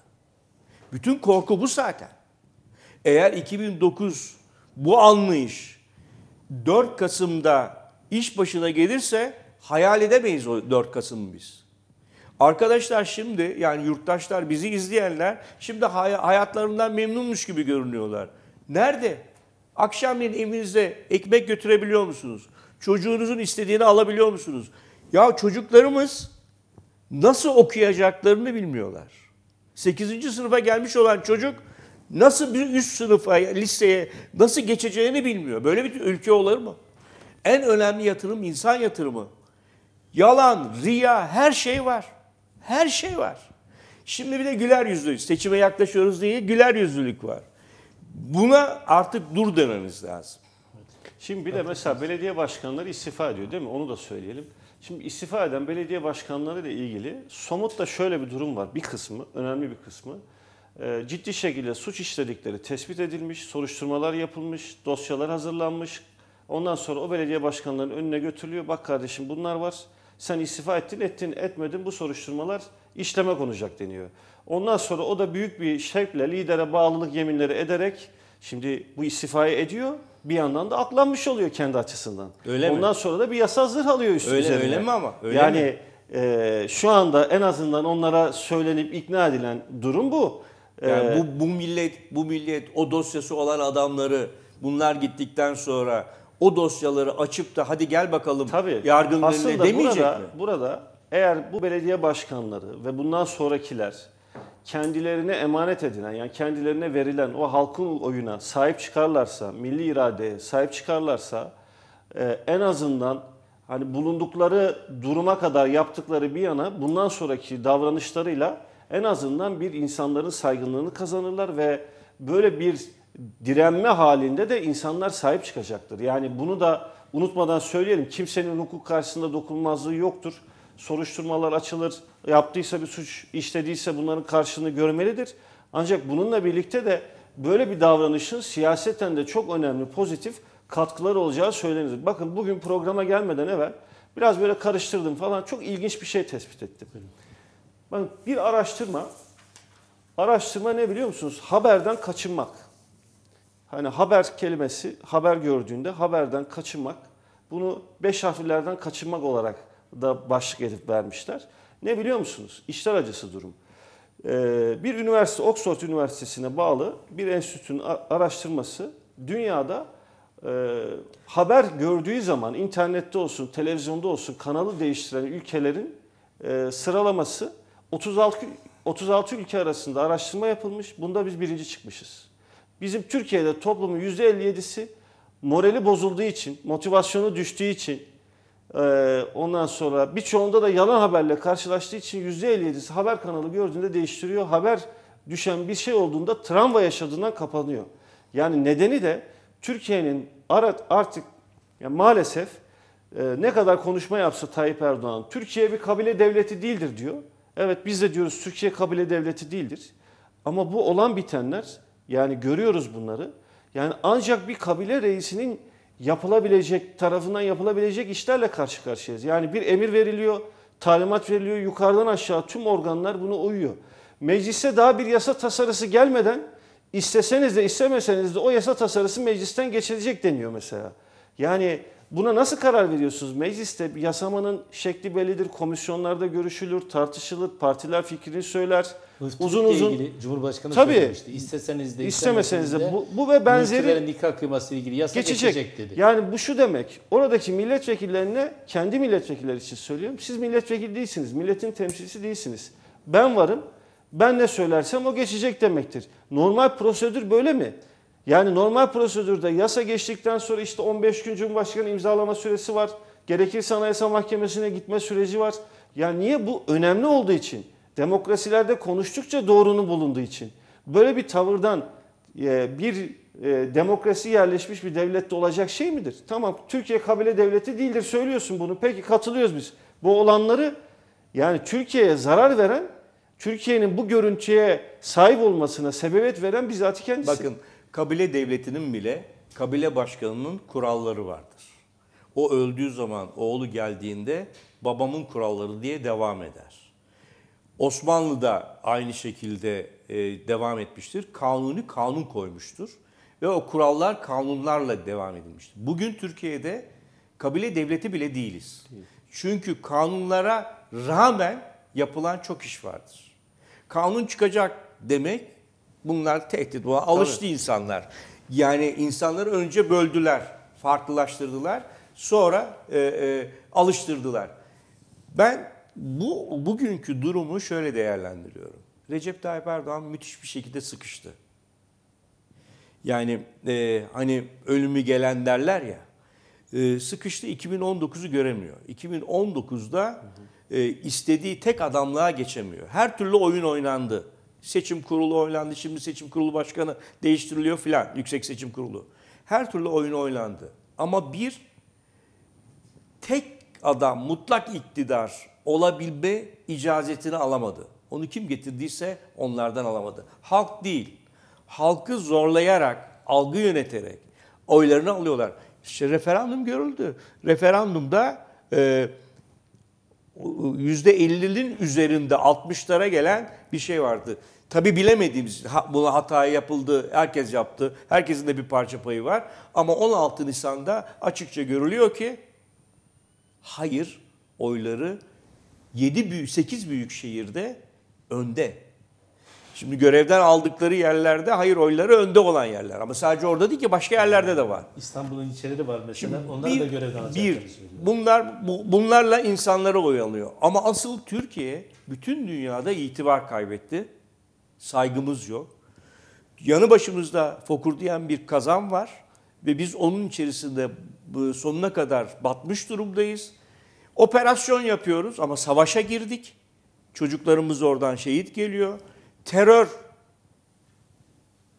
Bütün korku bu zaten. Eğer 2009 bu anlayış 4 Kasım'da iş başına gelirse hayal edemeyiz o 4 Kasım'ı biz. Arkadaşlar şimdi yani yurttaşlar bizi izleyenler şimdi hay- hayatlarından memnunmuş gibi görünüyorlar. Nerede? Akşamleyin evinize ekmek götürebiliyor musunuz? Çocuğunuzun istediğini alabiliyor musunuz? Ya çocuklarımız nasıl okuyacaklarını bilmiyorlar. 8. sınıfa gelmiş olan çocuk nasıl bir üst sınıfa, liseye nasıl geçeceğini bilmiyor. Böyle bir ülke olur mu? En önemli yatırım insan yatırımı. Yalan, riya, her şey var. Her şey var. Şimdi bir de güler yüzlülük. Seçime yaklaşıyoruz diye güler yüzlülük var. Buna artık dur dememiz lazım. Şimdi bir de mesela belediye başkanları istifa ediyor değil mi? Onu da söyleyelim. Şimdi istifa eden belediye başkanları ile ilgili somut da şöyle bir durum var. Bir kısmı, önemli bir kısmı. Ee, ciddi şekilde suç işledikleri tespit edilmiş, soruşturmalar yapılmış, dosyalar hazırlanmış. Ondan sonra o belediye başkanlarının önüne götürülüyor. Bak kardeşim bunlar var. Sen istifa ettin, ettin, etmedin. Bu soruşturmalar işleme konacak deniyor. Ondan sonra o da büyük bir şevkle lidere bağlılık yeminleri ederek şimdi bu istifayı ediyor. Bir yandan da aklanmış oluyor kendi açısından. Öyle Ondan mi? sonra da bir yasa alıyor üstüne. Öyle, üzerine. öyle mi ama? Öyle yani mi? E, şu anda en azından onlara söylenip ikna edilen durum bu. Yani ee, bu, bu millet bu millet o dosyası olan adamları bunlar gittikten sonra o dosyaları açıp da hadi gel bakalım tabii, yargının önüne demeyecek burada, mi? Burada eğer bu belediye başkanları ve bundan sonrakiler kendilerine emanet edilen yani kendilerine verilen o halkın oyuna sahip çıkarlarsa, milli iradeye sahip çıkarlarsa e, en azından hani bulundukları duruma kadar yaptıkları bir yana bundan sonraki davranışlarıyla en azından bir insanların saygınlığını kazanırlar ve böyle bir direnme halinde de insanlar sahip çıkacaktır. Yani bunu da unutmadan söyleyelim. Kimsenin hukuk karşısında dokunmazlığı yoktur. Soruşturmalar açılır. Yaptıysa bir suç işlediyse bunların karşılığını görmelidir. Ancak bununla birlikte de böyle bir davranışın siyaseten de çok önemli pozitif katkılar olacağı söylenir. Bakın bugün programa gelmeden evvel biraz böyle karıştırdım falan çok ilginç bir şey tespit ettim. Bakın bir araştırma, araştırma ne biliyor musunuz? Haberden kaçınmak. Hani haber kelimesi, haber gördüğünde haberden kaçınmak. Bunu beş harflerden kaçınmak olarak da başlık edip vermişler. Ne biliyor musunuz? İşler acısı durum. Ee, bir üniversite, Oxford Üniversitesi'ne bağlı bir enstitünün araştırması dünyada e, haber gördüğü zaman internette olsun, televizyonda olsun kanalı değiştiren ülkelerin e, sıralaması 36 36 ülke arasında araştırma yapılmış. Bunda biz birinci çıkmışız. Bizim Türkiye'de toplumun %57'si morali bozulduğu için, motivasyonu düştüğü için, e, ondan sonra birçoğunda da yalan haberle karşılaştığı için %57'si haber kanalı gördüğünde değiştiriyor. Haber düşen bir şey olduğunda travma yaşadığından kapanıyor. Yani nedeni de Türkiye'nin artık yani maalesef e, ne kadar konuşma yapsa Tayyip Erdoğan, Türkiye bir kabile devleti değildir diyor. Evet biz de diyoruz Türkiye kabile devleti değildir. Ama bu olan bitenler yani görüyoruz bunları. Yani ancak bir kabile reisinin yapılabilecek tarafından yapılabilecek işlerle karşı karşıyayız. Yani bir emir veriliyor, talimat veriliyor, yukarıdan aşağı tüm organlar bunu uyuyor. Meclise daha bir yasa tasarısı gelmeden isteseniz de istemeseniz de o yasa tasarısı meclisten geçilecek deniyor mesela. Yani Buna nasıl karar veriyorsunuz? Mecliste yasamanın şekli bellidir, komisyonlarda görüşülür, tartışılır, partiler fikrini söyler. Hıfçılıkla uzun uzun ilgili Cumhurbaşkanı tabii, söylemişti. İsteseniz de istemeseniz de, de bu, bu ve benzeri nikah kıyması ilgili yasa geçecek. geçecek dedi. Yani bu şu demek. Oradaki milletvekillerine kendi milletvekilleri için söylüyorum. Siz milletvekili değilsiniz. Milletin temsilcisi değilsiniz. Ben varım. Ben ne söylersem o geçecek demektir. Normal prosedür böyle mi? Yani normal prosedürde yasa geçtikten sonra işte 15 gün Cumhurbaşkanı imzalama süresi var. Gerekirse Anayasa Mahkemesi'ne gitme süreci var. Yani niye bu önemli olduğu için, demokrasilerde konuştukça doğrunun bulunduğu için. Böyle bir tavırdan e, bir e, demokrasi yerleşmiş bir devlette olacak şey midir? Tamam Türkiye kabile devleti değildir söylüyorsun bunu. Peki katılıyoruz biz. Bu olanları yani Türkiye'ye zarar veren, Türkiye'nin bu görüntüye sahip olmasına sebebiyet veren bizzat kendisi. Bakın kabile devletinin bile kabile başkanının kuralları vardır. O öldüğü zaman oğlu geldiğinde babamın kuralları diye devam eder. Osmanlı da aynı şekilde e, devam etmiştir. Kanuni kanun koymuştur ve o kurallar kanunlarla devam edilmiştir. Bugün Türkiye'de kabile devleti bile değiliz. Çünkü kanunlara rağmen yapılan çok iş vardır. Kanun çıkacak demek Bunlar tehdit. Buna alıştı Tabii. insanlar. Yani insanları önce böldüler, farklılaştırdılar. Sonra e, e, alıştırdılar. Ben bu bugünkü durumu şöyle değerlendiriyorum. Recep Tayyip Erdoğan müthiş bir şekilde sıkıştı. Yani e, hani ölümü gelen derler ya. E, sıkıştı 2019'u göremiyor. 2019'da e, istediği tek adamlığa geçemiyor. Her türlü oyun oynandı seçim kurulu oylandı. Şimdi seçim kurulu başkanı değiştiriliyor filan. Yüksek seçim kurulu. Her türlü oyun oylandı. Ama bir tek adam mutlak iktidar olabilme icazetini alamadı. Onu kim getirdiyse onlardan alamadı. Halk değil. Halkı zorlayarak, algı yöneterek oylarını alıyorlar. İşte referandum görüldü. Referandumda e, %50'nin üzerinde 60'lara gelen bir şey vardı. Tabi bilemediğimiz, buna hata yapıldı, herkes yaptı, herkesin de bir parça payı var. Ama 16 Nisan'da açıkça görülüyor ki hayır oyları 7 büyük 8 büyük şehirde önde Şimdi görevden aldıkları yerlerde hayır oyları önde olan yerler. Ama sadece orada değil ki başka yerlerde de var. İstanbul'un içeri var mesela. Şimdi Onlar bir, da görevden alacaklar. Bir, bunlar, bu, bunlarla insanları oyalıyor. Ama asıl Türkiye bütün dünyada itibar kaybetti. Saygımız yok. Yanı başımızda fokurdayan bir kazan var. Ve biz onun içerisinde sonuna kadar batmış durumdayız. Operasyon yapıyoruz ama savaşa girdik. Çocuklarımız oradan şehit geliyor terör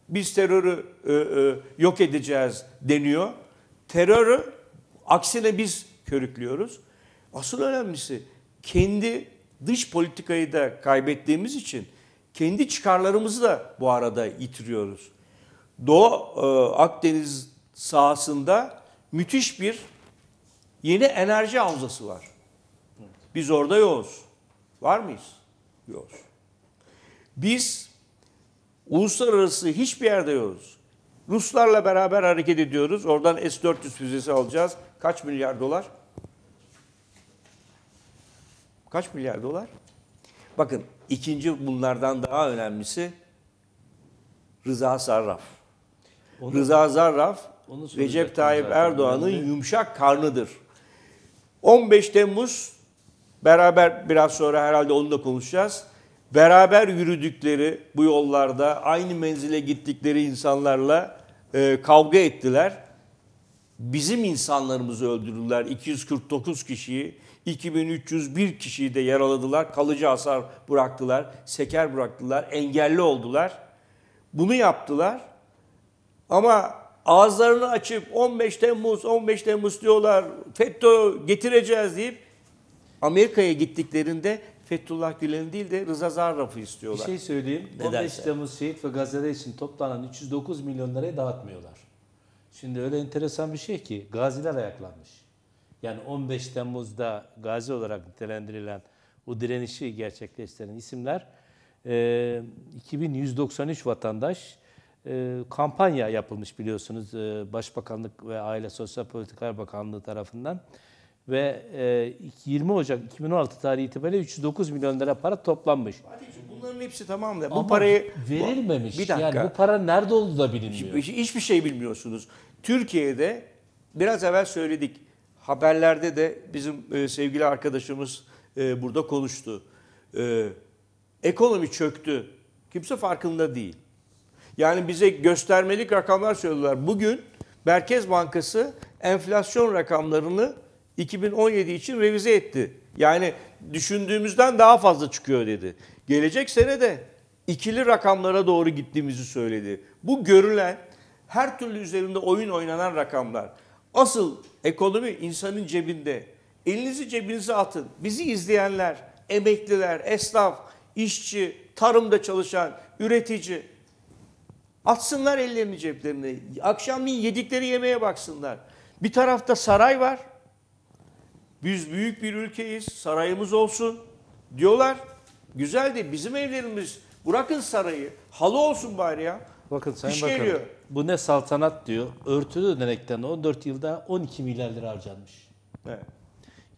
biz terörü e, e, yok edeceğiz deniyor. Terörü aksine biz körüklüyoruz. Asıl önemlisi kendi dış politikayı da kaybettiğimiz için kendi çıkarlarımızı da bu arada itiriyoruz. Doğu e, Akdeniz sahasında müthiş bir yeni enerji havzası var. Biz orada yoğuz. Var mıyız? Yoğuz. Biz uluslararası hiçbir yerde yokuz. Ruslarla beraber hareket ediyoruz. Oradan S-400 füzesi alacağız. Kaç milyar dolar? Kaç milyar dolar? Bakın ikinci bunlardan daha önemlisi Rıza Sarraf. Onu, Rıza Zarraf Recep Tayyip Erdoğan'ın yumuşak karnıdır. 15 Temmuz beraber biraz sonra herhalde onu da konuşacağız beraber yürüdükleri bu yollarda aynı menzile gittikleri insanlarla e, kavga ettiler. Bizim insanlarımızı öldürdüler. 249 kişiyi, 2301 kişiyi de yaraladılar. Kalıcı hasar bıraktılar, seker bıraktılar, engelli oldular. Bunu yaptılar. Ama ağızlarını açıp 15 Temmuz, 15 Temmuz diyorlar, FETÖ getireceğiz deyip Amerika'ya gittiklerinde Fethullah Gülen değil de Rıza Zarrab'ı istiyorlar. Bir şey söyleyeyim. Nedense. 15 Temmuz şehit ve gazeteler için toplanan 309 milyon lirayı dağıtmıyorlar. Şimdi öyle enteresan bir şey ki gaziler ayaklanmış. Yani 15 Temmuz'da gazi olarak nitelendirilen o direnişi gerçekleştiren isimler e, 2193 vatandaş e, kampanya yapılmış biliyorsunuz e, Başbakanlık ve Aile Sosyal Politikalar Bakanlığı tarafından ve 20 e, Ocak 2016 tarihi itibariyle 309 milyon lira para toplanmış. bunların hepsi tamam da bu Ama parayı verilmemiş. bir dakika. Yani bu para nerede oldu da bilinmiyor. hiçbir şey bilmiyorsunuz. Türkiye'de biraz evvel söyledik. Haberlerde de bizim e, sevgili arkadaşımız e, burada konuştu. ekonomi çöktü. Kimse farkında değil. Yani bize göstermelik rakamlar söylediler. Bugün Merkez Bankası enflasyon rakamlarını 2017 için revize etti. Yani düşündüğümüzden daha fazla çıkıyor dedi. Gelecek sene de ikili rakamlara doğru gittiğimizi söyledi. Bu görülen her türlü üzerinde oyun oynanan rakamlar. Asıl ekonomi insanın cebinde. Elinizi cebinize atın. Bizi izleyenler, emekliler, esnaf, işçi, tarımda çalışan, üretici atsınlar ellerini ceplerine. Akşamleyin yedikleri yemeğe baksınlar. Bir tarafta saray var. Biz büyük bir ülkeyiz, sarayımız olsun diyorlar. Güzel de bizim evlerimiz bırakın sarayı, halı olsun bari ya. Bakın Sayın İş Bakan, geliyor. bu ne saltanat diyor. Örtülü ödenekten 14 yılda 12 milyar lira harcanmış. Evet.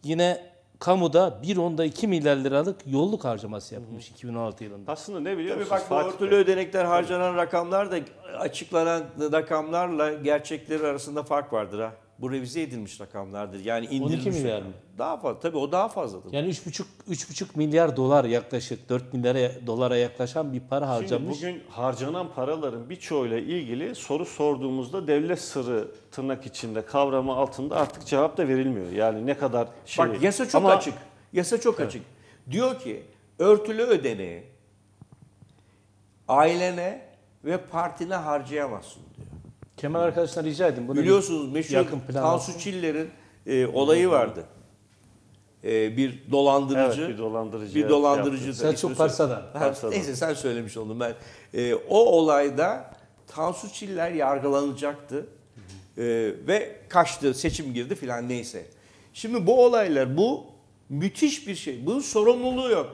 Yine kamuda 1 onda milyar liralık yolluk harcaması yapılmış 2016 yılında. Aslında ne biliyor Tabii musunuz? bak Fatih örtülü Bey? ödenekler harcanan rakamlar da açıklanan rakamlarla gerçekleri arasında fark vardır ha bu revize edilmiş rakamlardır. Yani indirilmiş. 12 milyar mı? Daha fazla. Tabii o daha fazladır. Yani 3,5 3,5 milyar dolar yaklaşık 4 milyara dolara yaklaşan bir para harcamış. Şimdi bugün harcanan paraların birçoğuyla ilgili soru sorduğumuzda devlet sırrı tırnak içinde kavramı altında artık cevap da verilmiyor. Yani ne kadar şey. Bak yasa çok Ama, açık. Yasa çok evet. açık. Diyor ki örtülü ödeneği ailene ve partine harcayamazsın diyor. Kemal arkadaşına rica edin. Bunu Biliyorsunuz meşhur yakın Tansu Çiller'in e, olayı vardı. E, bir dolandırıcı. Evet, bir dolandırıcı. Bir dolandırıcı. Selçuk şey- Parsa'dan. Parsa'dan. Neyse sen söylemiş oldun ben. E, o olayda Tansu Çiller yargılanacaktı. E, ve kaçtı, seçim girdi filan neyse. Şimdi bu olaylar, bu müthiş bir şey. Bunun sorumluluğu yok.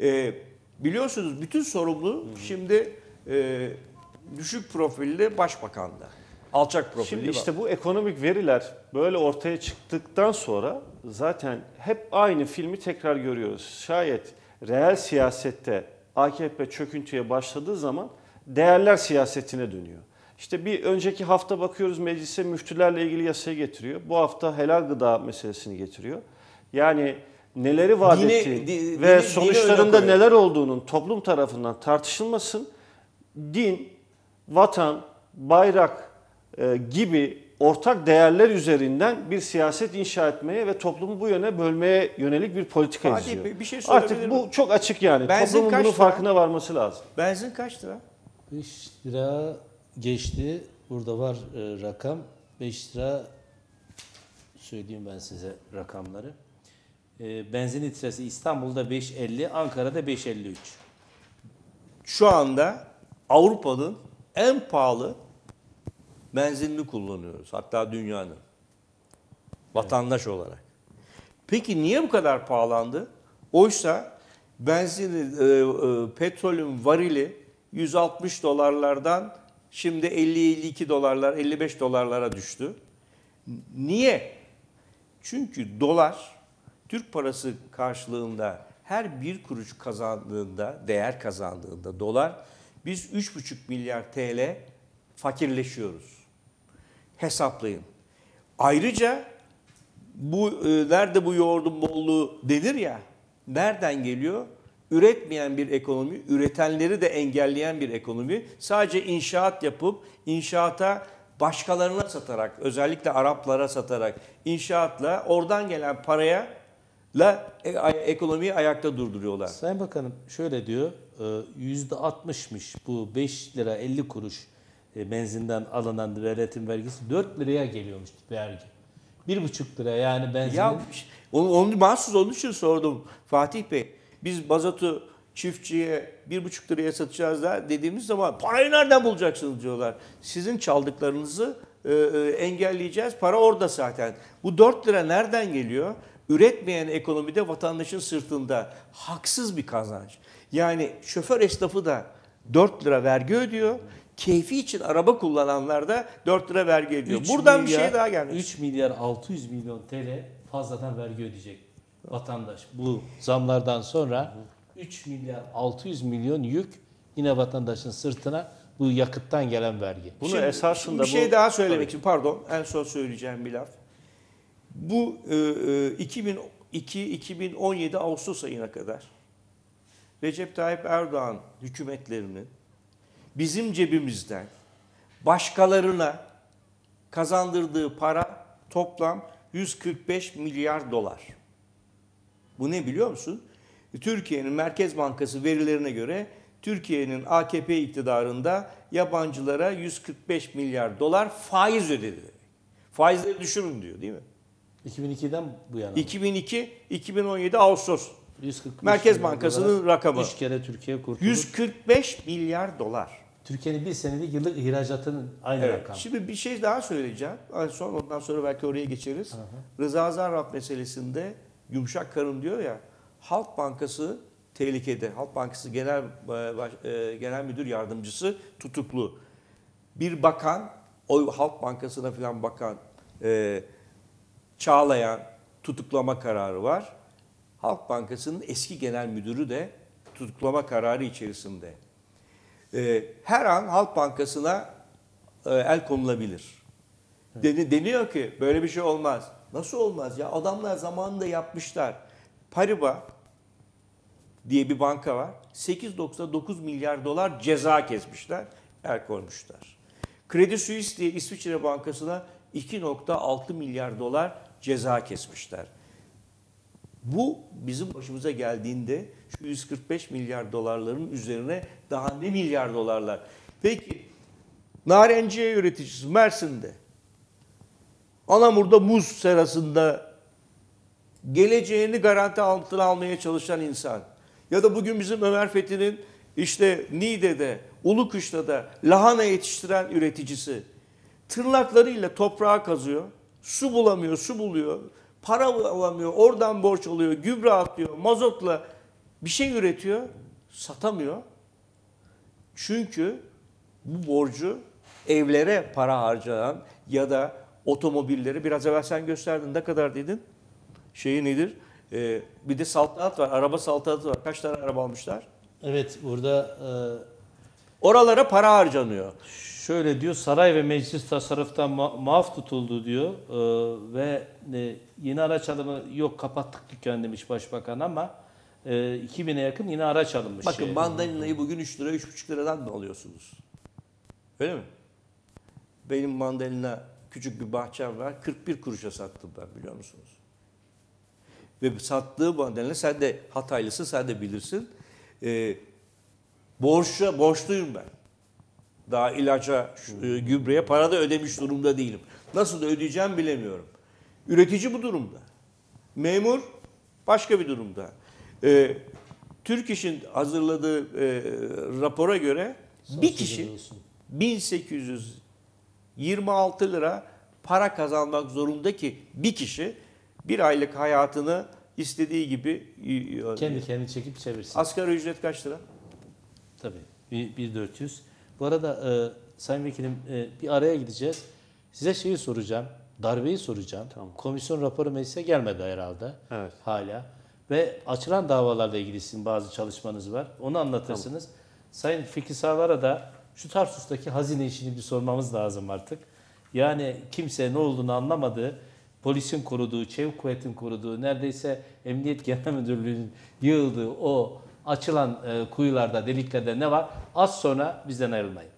E, biliyorsunuz bütün sorumluluğu şimdi e, düşük profilli başbakandı. Alçak profilli. Şimdi işte bu ekonomik veriler böyle ortaya çıktıktan sonra zaten hep aynı filmi tekrar görüyoruz. Şayet reel siyasette AKP çöküntüye başladığı zaman değerler siyasetine dönüyor. İşte bir önceki hafta bakıyoruz meclise müftülerle ilgili yasayı getiriyor. Bu hafta helal gıda meselesini getiriyor. Yani neleri vaat dini, ettiği di, ve dini, sonuçlarında dini neler olduğunun toplum tarafından tartışılmasın. Din vatan, bayrak e, gibi ortak değerler üzerinden bir siyaset inşa etmeye ve toplumu bu yöne bölmeye yönelik bir politika Hadi izliyor. Bir şey Artık bu mi? çok açık yani. Benzin Toplumun kaç bunun lira? farkına varması lazım. Benzin kaç lira? 5 lira geçti. Burada var e, rakam. 5 lira söyleyeyim ben size rakamları. E, benzin litresi İstanbul'da 5.50, Ankara'da 5.53. Şu anda Avrupa'nın en pahalı benzinini kullanıyoruz. Hatta dünyanın. Vatandaş olarak. Peki niye bu kadar pahalandı? Oysa benzin, e, e, petrolün varili 160 dolarlardan şimdi 50-52 dolarlar, 55 dolarlara düştü. Niye? Çünkü dolar Türk parası karşılığında her bir kuruş kazandığında, değer kazandığında dolar biz 3,5 milyar TL fakirleşiyoruz. Hesaplayın. Ayrıca bu e, nerede bu yoğurdun bolluğu denir ya. Nereden geliyor? Üretmeyen bir ekonomi, üretenleri de engelleyen bir ekonomi. Sadece inşaat yapıp inşaata başkalarına satarak, özellikle Araplara satarak inşaatla oradan gelen paraya la e, ekonomiyi ayakta durduruyorlar. Sayın Bakanım şöyle diyor. %60'mış e, bu 5 lira 50 kuruş e, benzinden alınan devletin vergisi 4 liraya geliyormuş vergi. 1,5 lira yani benzin. Ya şey- onu, onu mahsus onun için sordum Fatih Bey. Biz bazotu çiftçiye 1,5 liraya satacağız da dediğimiz zaman parayı nereden bulacaksınız diyorlar. Sizin çaldıklarınızı e, e engelleyeceğiz. Para orada zaten. Bu 4 lira nereden geliyor? Üretmeyen ekonomide vatandaşın sırtında haksız bir kazanç. Yani şoför esnafı da 4 lira vergi ödüyor. Keyfi için araba kullananlar da 4 lira vergi ödüyor. Buradan milyar, bir şey daha gelmiş. 3 milyar 600 milyon TL fazladan vergi ödeyecek vatandaş bu zamlardan sonra. 3 milyar 600 milyon yük yine vatandaşın sırtına bu yakıttan gelen vergi. Bunu şimdi, esasında bir bu... şey daha söylemek için pardon en son söyleyeceğim bir laf. Bu e, e, 2002-2017 Ağustos ayına kadar Recep Tayyip Erdoğan hükümetlerinin bizim cebimizden başkalarına kazandırdığı para toplam 145 milyar dolar. Bu ne biliyor musun? Türkiye'nin Merkez Bankası verilerine göre Türkiye'nin AKP iktidarında yabancılara 145 milyar dolar faiz ödedi. Faizleri düşürün diyor değil mi? 2002'den bu yana. 2002, 2017 Ağustos 145 Merkez Bankası'nın rakamı. 3 kere Türkiye kurtulur. 145 milyar dolar. Türkiye'nin bir senelik yıllık ihracatının aynı evet. rakam. Şimdi bir şey daha söyleyeceğim. Son ondan sonra belki oraya geçeriz. Hı Rıza Zarrab meselesinde yumuşak karın diyor ya. Halk Bankası tehlikede. Halk Bankası Genel e, e, Genel Müdür Yardımcısı tutuklu. Bir bakan, o Halk Bankası'na falan bakan e, Çağlayan tutuklama kararı var. Halk Bankası'nın eski genel müdürü de tutuklama kararı içerisinde. Ee, her an Halk Bankası'na e, el konulabilir. Deniyor ki böyle bir şey olmaz. Nasıl olmaz ya? Adamlar zamanında yapmışlar. Pariba diye bir banka var. 8.9 milyar dolar ceza kesmişler, el koymuşlar. Kredi Suisse diye İsviçre Bankası'na 2.6 milyar dolar ceza kesmişler. Bu bizim başımıza geldiğinde şu 145 milyar dolarların üzerine daha ne milyar dolarlar. Peki narenciye üreticisi Mersin'de, Anamur'da muz serasında geleceğini garanti altına almaya çalışan insan ya da bugün bizim Ömer Fethi'nin işte Niğde'de, Ulukuş'ta lahana yetiştiren üreticisi tırnaklarıyla toprağa kazıyor, su bulamıyor, su buluyor, para alamıyor, oradan borç oluyor, gübre atıyor, mazotla bir şey üretiyor, satamıyor. Çünkü bu borcu evlere para harcayan ya da otomobilleri biraz evvel sen gösterdin ne kadar dedin? Şeyi nedir? Ee, bir de saltanat var, araba saltanatı var. Kaç tane araba almışlar? Evet burada... E... Oralara para harcanıyor şöyle diyor saray ve meclis tasarruftan ma maaf tutuldu diyor e, ve e, yeni araç alımı yok kapattık dükkan demiş başbakan ama e, 2000'e yakın yine araç alınmış. Bakın şey. mandalinayı bugün 3 lira 3,5 liradan mı alıyorsunuz. Öyle mi? Benim mandalina küçük bir bahçem var 41 kuruşa sattım ben biliyor musunuz? Ve sattığı mandalina sen de Hataylısın sen de bilirsin. E, ee, borçlu, borçluyum ben. Daha ilaca, e, gübreye para da ödemiş durumda değilim. Nasıl da ödeyeceğim bilemiyorum. Üretici bu durumda. Memur başka bir durumda. Ee, Türk İş'in hazırladığı e, rapora göre Son bir kişi 1826 lira para kazanmak zorunda ki bir kişi bir aylık hayatını istediği gibi kendi kendi çekip çevirsin. Asgari ücret kaç lira? Tabii 1400. Bu arada e, Sayın Vekilim e, bir araya gideceğiz. Size şeyi soracağım. Darbeyi soracağım. Tamam. Komisyon raporu meclise gelmedi herhalde. Evet. Hala. Ve açılan davalarla ilgili sizin bazı çalışmanız var. Onu anlatırsınız. Tamam. Sayın Fikri Sağlar'a da şu Tarsus'taki hazine işini bir sormamız lazım artık. Yani kimse ne olduğunu anlamadı polisin koruduğu, çevik kuvvetin koruduğu, neredeyse Emniyet Genel Müdürlüğü'nün yığıldığı o açılan e, kuyularda, deliklerde ne var? Az sonra bizden ayrılmayın.